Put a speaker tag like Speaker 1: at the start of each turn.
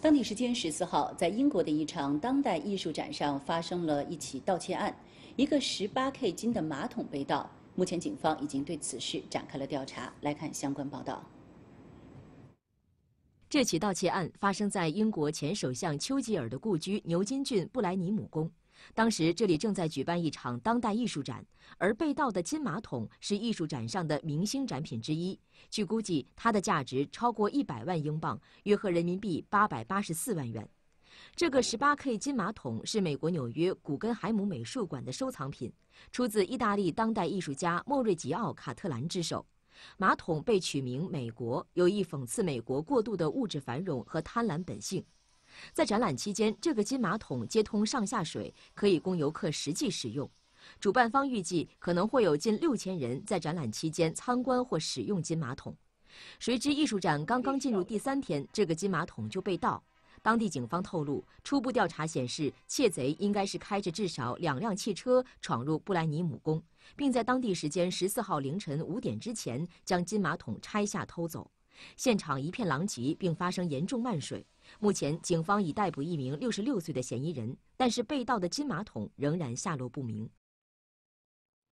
Speaker 1: 当地时间十四号，在英国的一场当代艺术展上发生了一起盗窃案，一个 18K 金的马桶被盗。目前警方已经对此事展开了调查。来看相关报道。这起盗窃案
Speaker 2: 发生在英国前首相丘吉尔的故居牛津郡布莱尼姆宫。当时这里正在举办一场当代艺术展，而被盗的金马桶是艺术展上的明星展品之一。据估计，它的价值超过一百万英镑，约合人民币八百八十四万元。这个十八 k 金马桶是美国纽约古根海姆美术馆的收藏品，出自意大利当代艺术家莫瑞吉奥·卡特兰之手。马桶被取名“美国”，有意讽刺美国过度的物质繁荣和贪婪本性。在展览期间，这个金马桶接通上下水，可以供游客实际使用。主办方预计可能会有近六千人在展览期间参观或使用金马桶。谁知艺术展刚刚进入第三天，这个金马桶就被盗。当地警方透露，初步调查显示，窃贼应该是开着至少两辆汽车闯入布莱尼姆宫，并在当地时间十四号凌晨五点之前将金马桶拆下偷走。现场一片狼藉，并发生严重漫水。目前，警方已逮捕一名66岁的嫌疑人，但是被盗的金马桶仍然下落不明。